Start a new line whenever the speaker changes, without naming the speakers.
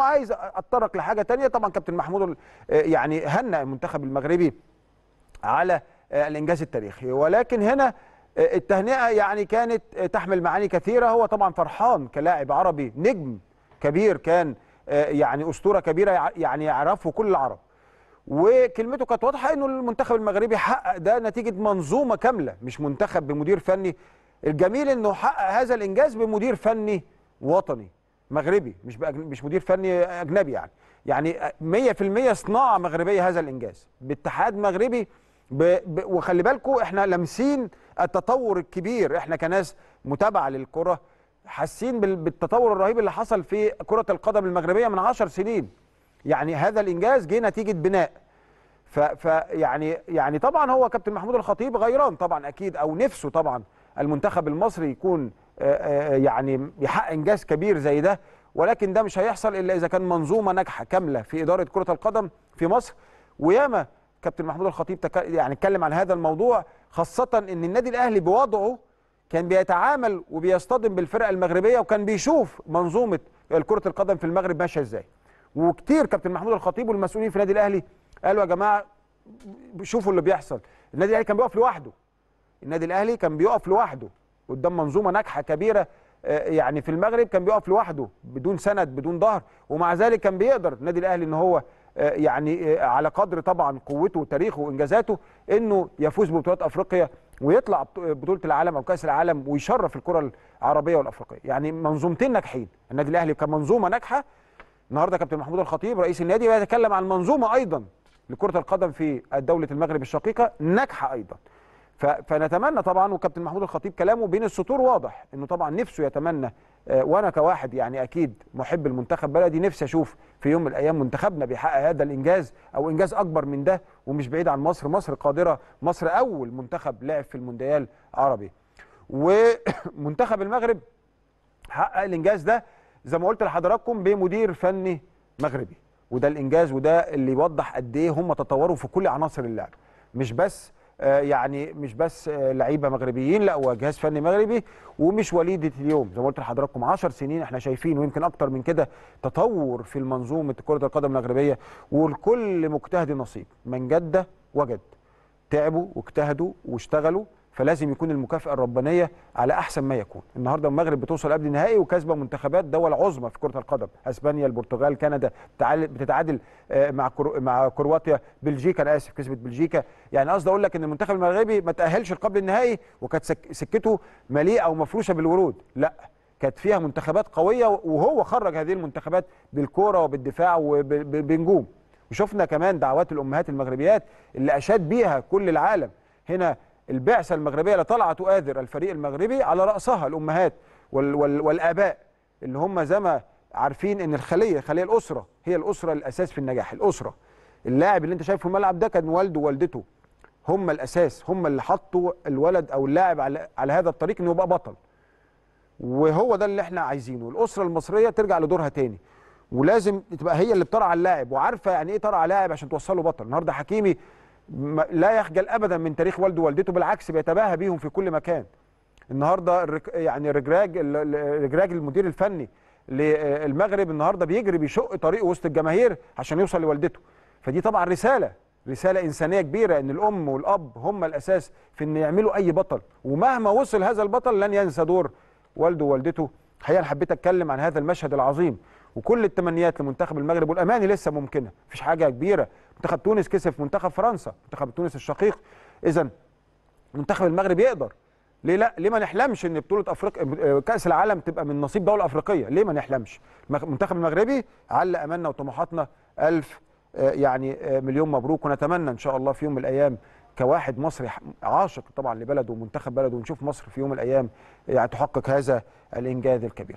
وعايز اتطرق لحاجه تانية طبعا كابتن محمود آه، يعني هنأ المنتخب المغربي على آه، الانجاز التاريخي ولكن هنا آه، التهنئه يعني كانت تحمل معاني كثيره هو طبعا فرحان كلاعب عربي نجم كبير كان يعني اسطوره كبيره يعني يعرفه كل العرب وكلمته كانت واضحه انه المنتخب المغربي حقق ده نتيجه منظومه كامله مش منتخب بمدير فني الجميل انه حقق هذا الانجاز بمدير فني وطني مغربي مش مش مدير فني اجنبي يعني يعني 100% صناعه مغربيه هذا الانجاز باتحاد مغربي ب... ب... وخلي بالكم احنا لامسين التطور الكبير احنا كناس متابعه للكره حاسين بال... بالتطور الرهيب اللي حصل في كره القدم المغربيه من 10 سنين يعني هذا الانجاز جه نتيجه بناء ف... ف يعني يعني طبعا هو كابتن محمود الخطيب غيران طبعا اكيد او نفسه طبعا المنتخب المصري يكون آه، آه، آه، يعني يحقق انجاز كبير زي ده ولكن ده مش هيحصل الا اذا كان منظومه ناجحه كامله في اداره كره القدم في مصر وياما كابتن محمود الخطيب تك... يعني اتكلم عن هذا الموضوع خاصه ان النادي الاهلي بوضعه كان بيتعامل وبيصطدم بالفرقه المغربيه وكان بيشوف منظومه كره القدم في المغرب ماشيه ازاي وكتير كابتن محمود الخطيب والمسؤولين في النادي الاهلي قالوا يا جماعه شوفوا اللي بيحصل النادي الاهلي كان بيقف لوحده النادي الاهلي كان بيقف لوحده قدام منظومه ناجحه كبيره آه، يعني في المغرب كان بيقف لوحده بدون سند بدون ظهر ومع ذلك كان بيقدر النادي الاهلي ان هو آه، يعني آه، على قدر طبعا قوته وتاريخه وانجازاته انه يفوز ببطولات افريقيا ويطلع بطوله العالم او كاس العالم ويشرف الكره العربيه والافريقيه يعني منظومتين ناجحين النادي الاهلي كمنظومه ناجحه النهارده كابتن محمود الخطيب رئيس النادي بيتكلم عن منظومه ايضا لكره القدم في دوله المغرب الشقيقه ناجحه ايضا فنتمنى طبعا وكابتن محمود الخطيب كلامه بين السطور واضح انه طبعا نفسه يتمنى آه، وانا كواحد يعني اكيد محب المنتخب بلدي نفسي اشوف في يوم من الايام منتخبنا بيحقق هذا الانجاز او انجاز اكبر من ده ومش بعيد عن مصر مصر قادره مصر اول منتخب لعب في المونديال عربي ومنتخب المغرب حقق الانجاز ده زي ما قلت لحضراتكم بمدير فني مغربي وده الانجاز وده اللي يوضح قد ايه هم تطوروا في كل عناصر اللعب مش بس آه، يعني مش بس آه، لعيبه مغربيين لا وجهاز فني مغربي ومش وليده اليوم زي ما قلت لحضراتكم 10 سنين احنا شايفين ويمكن اكتر من كده تطور في المنظومه كره القدم المغربيه والكل مجتهد نصيب من جده وجد تعبوا واجتهدوا واشتغلوا فلازم يكون المكافاه الربانيه على احسن ما يكون النهارده المغرب بتوصل قبل النهائي وكاسبه منتخبات دول عظمى في كره القدم اسبانيا البرتغال كندا بتتعادل آه، مع مع كرواتيا بلجيكا انا اسف كسبت بلجيكا يعني قصدي اقول لك ان المنتخب المغربي ما تاهلش قبل النهائي وكانت سكته مليئه ومفروشه بالورود لا كانت فيها منتخبات قويه وهو خرج هذه المنتخبات بالكوره وبالدفاع وبنجوم وشفنا كمان دعوات الامهات المغربيات اللي اشاد بيها كل العالم هنا البعثه المغربيه اللي طالعه تؤازر الفريق المغربي على راسها الامهات وال وال والاباء اللي هم زي ما عارفين ان الخليه خليه الاسره هي الاسره الاساس في النجاح الاسره اللاعب اللي انت شايفه في الملعب ده كان والده ووالدته هم الاساس هم اللي حطوا الولد او اللاعب على على هذا الطريق انه يبقى بطل وهو ده اللي احنا عايزينه الاسره المصريه ترجع لدورها تاني ولازم تبقى هي اللي بترعى اللاعب وعارفه يعني ايه ترعى لاعب عشان توصله بطل النهارده حكيمي لا يخجل ابدا من تاريخ والده ووالدته بالعكس بيتباهى بيهم في كل مكان النهارده يعني رجراج رجراج المدير الفني للمغرب النهارده بيجري بيشق طريقه وسط الجماهير عشان يوصل لوالدته فدي طبعا رساله رساله انسانيه كبيره ان الام والاب هم الاساس في ان يعملوا اي بطل ومهما وصل هذا البطل لن ينسى دور والده ووالدته الحقيقه حبيت اتكلم عن هذا المشهد العظيم وكل التمنيات لمنتخب المغرب والاماني لسه ممكنه مفيش حاجه كبيره منتخب تونس كسب منتخب فرنسا منتخب تونس الشقيق اذا منتخب المغرب يقدر ليه لا ليه ما نحلمش ان بطوله افريقيا آه، كاس العالم تبقى من نصيب دوله افريقيه ليه ما نحلمش المنتخب المغربي على املنا وطموحاتنا الف آه، يعني آه، مليون مبروك ونتمنى ان شاء الله في يوم من الايام كواحد مصري عاشق طبعا لبلده ومنتخب بلده ونشوف مصر في يوم من الايام يعني تحقق هذا الانجاز الكبير